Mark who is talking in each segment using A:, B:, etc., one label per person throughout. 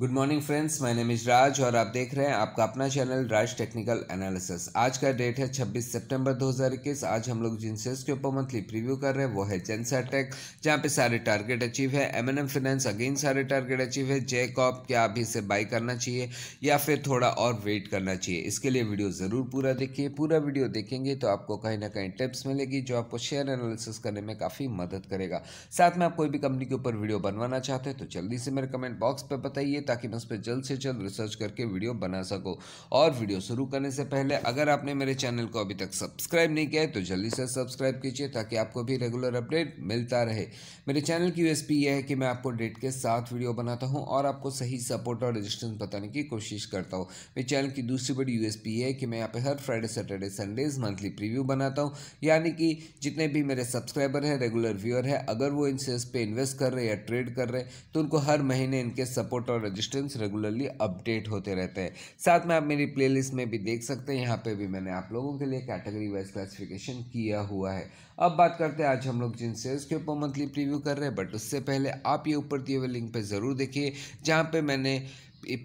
A: good morning friends मैं name Raj और आप देख रहे हैं आपका अपना चैनल राज टेक्निकल एनालिसिस आज का डेट है 26 सितंबर 2021 आज हम लोग जिन शेयर्स के ऊपर मंथली प्रीव्यू कर रहे हैं वो है जेंसा टेक जहाँ पे सारे टारगेट अचीव है एम एन फाइनेंस अगेन सारे टारगेट अचीव है जे कॉप क्या अभी इसे बाई करना चाहिए या फिर थोड़ा और वेट करना चाहिए इसके लिए वीडियो ज़रूर पूरा देखिए पूरा वीडियो देखेंगे तो आपको कहीं ना कहीं टिप्स मिलेगी जो आपको शेयर एनालिसिस करने में काफ़ी मदद करेगा साथ में आप कोई भी कंपनी के ऊपर वीडियो बनवाना चाहते हैं तो जल्दी से मेरे कमेंट बॉक्स पर बताइए ताकि मैं उस पर जल्द से जल्द रिसर्च करके वीडियो बना सकूँ और वीडियो शुरू करने से पहले अगर आपने मेरे चैनल को अभी तक सब्सक्राइब नहीं किया है तो जल्दी से सब्सक्राइब कीजिए ताकि आपको भी रेगुलर अपडेट मिलता रहे मेरे चैनल की यूएसपी यह है कि मैं आपको डेट के साथ वीडियो बनाता हूँ और आपको सही सपोर्ट और रजिस्ट्रेंस बताने की कोशिश करता हूँ मेरे चैनल की दूसरी बड़ी यूएसपी यह है कि मैं यहाँ पे हर Friday Saturday Sundays monthly preview बनाता हूँ यानी कि जितने भी मेरे सब्सक्राइबर हैं रेगुलर व्यूअर है अगर वो इन शेयर्स पर इन्वेस्ट कर रहे हैं या ट्रेड कर रहे हैं तो उनको हर महीने इनके सपोर्ट और डिस्टेंस रेगुलरली अपडेट होते रहते हैं साथ में आप मेरी प्ले में भी देख सकते हैं यहाँ पर भी मैंने आप लोगों के लिए कैटेगरी वाइज क्लासिफिकेशन किया हुआ है अब बात करते हैं आज हम लोग जिन सेल्स के ऊपर मंथली प्रीव्यू कर रहे हैं बट उससे पहले आप ये ऊपर दिए हुए लिंक पर ज़रूर देखिए जहाँ पर मैंने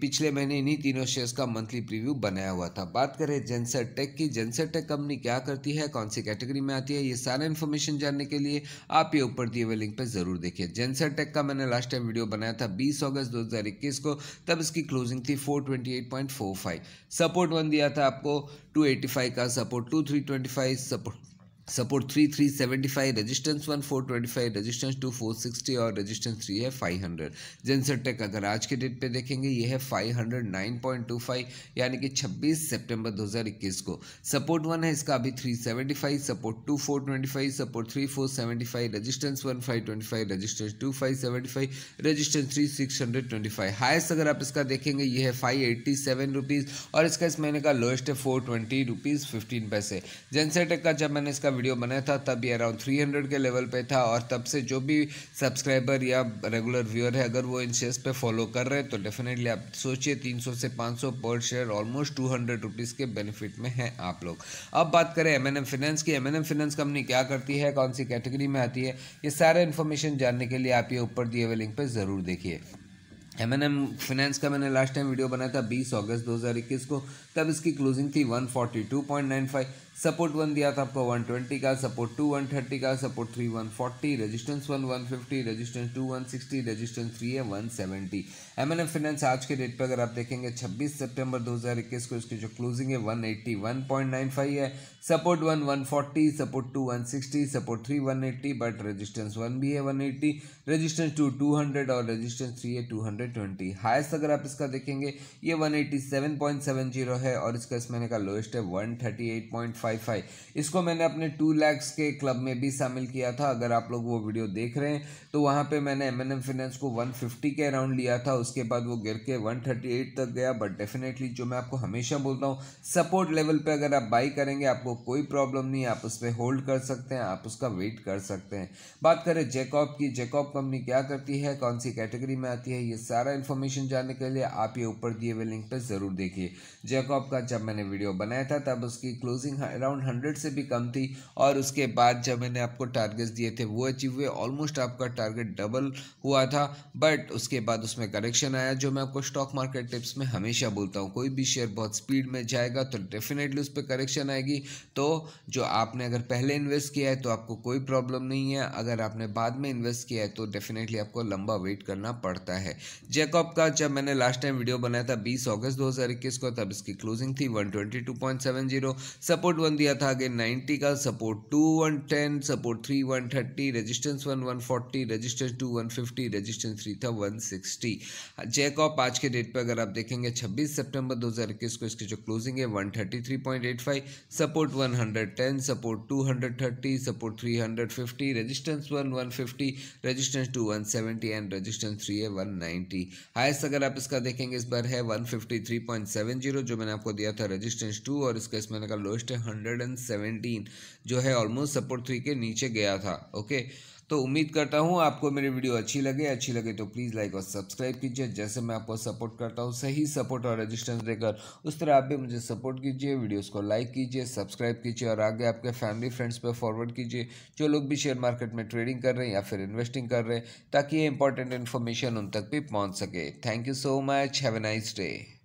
A: पिछले महीने इन्हीं तीनों शेयर्स का मंथली प्रीव्यू बनाया हुआ था बात करें जेंसर टेक की जेंसर टेक कंपनी क्या करती है कौन सी कैटेगरी में आती है ये सारा इन्फॉर्मेशन जानने के लिए आप ये ऊपर दिए हुए लिंक पर जरूर देखिए जेंसर टेक का मैंने लास्ट टाइम वीडियो बनाया था बीस अगस्त दो को तब इसकी क्लोजिंग थी फोर सपोर्ट वन दिया था आपको टू का support two support support three three seventy five resistance one four twenty five resistance two four sixty और रजिस्टेंस थ्री है फाइव हंड्रेड जेंसेटेक अगर आज के डेट पे देखेंगे ये है five hundred nine point two five यानी कि छब्बीस सितंबर दो हज़ार इक्कीस को सपोर्ट वन है इसका अभी three seventy five support two four twenty five support three four seventy five resistance one five twenty five resistance two five seventy five resistance three six hundred twenty five highest अगर आप इसका देखेंगे ये है five eighty seven rupees और इसका इस महीने का लोएस्ट है फोर ट्वेंटी रुपीज़ फिफ्टीन पैसे जेनसेटेक का जब मैंने इसका वीडियो बनाया था तब ये अराउंड हंड्रेड के लेवल पे था और तब से जो भी सब्सक्राइबर या रेगुलर व्यूअर है अगर वो इन शेयर्स पे फॉलो कर रहे हैं तो डेफिनेटली आप सोचिए सौ से सौ पर शेयर ऑलमोस्ट टू हंड्रेड के बेनिफिट में हैं आप लोग अब बात करें एम एन एम फिनेंस की एम एन फिनेंस कंपनी क्या करती है कौन सी कैटेगरी में आती है ये सारे इन्फॉर्मेशन जानने के लिए आप ये ऊपर दिए हुए लिंक पर ज़रूर देखिए एम एन एम फाइनेंस का मैंने लास्ट टाइम वीडियो बनाया था बीस अगस्त दो हजार इक्कीस को तब इसकी क्लोजिंग थी one forty two point nine five support one दिया था आपको 120 का सपोर्ट टू 130 का support three 140 resistance one 150 resistance two 160 resistance three है 170 एफ फाइनेंस आज के डेट पर अगर आप देखेंगे 26 सितंबर 2021 को इसकी जो क्लोजिंग है 181.95 है support one 140 support two 160 support three 180 but resistance one भी है एट्टी रजिस्टेंस टू हंड्रेड और रजिस्टेंस थ्री है ट्वेंटी हाइस्ट अगर आप इसका देखेंगे ये जीरो है और इसका इस महीने का लोएस्ट है पॉइंट फाइव फाइव इसको मैंने अपने टू लैक्स के क्लब में भी शामिल किया था अगर आप लोग वो वीडियो देख रहे हैं तो वहाँ पे मैंने एम एन एम फिनेंस को वन फिफ्टी के अराउंड लिया था उसके बाद वो गिर के वन थर्टी एट तक गया बट डेफिनेटली जो मैं आपको हमेशा बोलता हूँ सपोर्ट लेवल पर अगर आप बाई करेंगे आपको कोई प्रॉब्लम नहीं आप उस पर होल्ड कर सकते हैं आप उसका वेट कर सकते हैं बात करें जेकॉब की जेकॉब कंपनी क्या करती है कौन सी कैटेगरी में आती है ये सारा इन्फॉर्मेशन जानने के लिए आप ये ऊपर दिए हुए लिंक पर ज़रूर देखिए जेकॉब का जब मैंने वीडियो बनाया था तब उसकी क्लोजिंग अराउंड हंड्रेड से भी कम थी और उसके बाद जब मैंने आपको टारगेट्स दिए थे वो अचीव हुए ऑलमोस्ट आपका टारगेट डबल हुआ था बट उसके बाद उसमें करेक्शन आया जो मैं आपको स्टॉक मार्केट टिप्स में हमेशा बोलता हूँ कोई भी शेयर बहुत स्पीड में जाएगा तो डेफिनेटली उस पर करेक्शन आएगी तो जो आपने अगर पहले इन्वेस्ट किया है तो आपको कोई प्रॉब्लम नहीं है अगर आपने बाद में इन्वेस्ट किया है तो डेफिनेटली आपको लंबा वेट करना पड़ता है जैकॉब का जब मैंने लास्ट टाइम वीडियो बनाया था बीस अगस्त दो को तब इसकी क्लोजिंग थी वन सपोर्ट वन दिया था अगेन नाइन्टी का support two one ten support three one thirty resistance one one forty resistance two one fifty resistance three था वन सिक्सटी ऑफ आज के डेट पर अगर आप देखेंगे छब्बीस सितंबर दो हज़ार इक्कीस को इसके जो क्लोजिंग है one thirty three point eight five support one hundred ten support two hundred thirty support three hundred fifty resistance one one fifty resistance two one seventy and resistance three है वन नाइन्टी हाइस्ट अगर आप इसका देखेंगे इस बार है one fifty three point seven zero जो मैंने आपको दिया था रजिस्टेंस टू और इसका इसमें का लोएस्ट है हंड्रेड एंड सेवेंटीन जो है ऑलमोस्ट सपोर्ट थ्री के नीचे गया था ओके तो उम्मीद करता हूँ आपको मेरी वीडियो अच्छी लगे अच्छी लगे तो प्लीज़ लाइक और सब्सक्राइब कीजिए जैसे मैं आपको सपोर्ट करता हूँ सही सपोर्ट और रेजिस्टेंस देकर उस तरह आप भी मुझे सपोर्ट कीजिए वीडियोस को लाइक कीजिए सब्सक्राइब कीजिए और आगे आपके फैमिली फ्रेंड्स पे फॉरवर्ड कीजिए जो लोग भी शेयर मार्केट में ट्रेडिंग कर रहे हैं या फिर इन्वेस्टिंग कर रहे हैं ताकि ये इंपॉर्टेंट इन्फॉर्मेशन उन तक भी पहुँच सके thank you so much have a nice day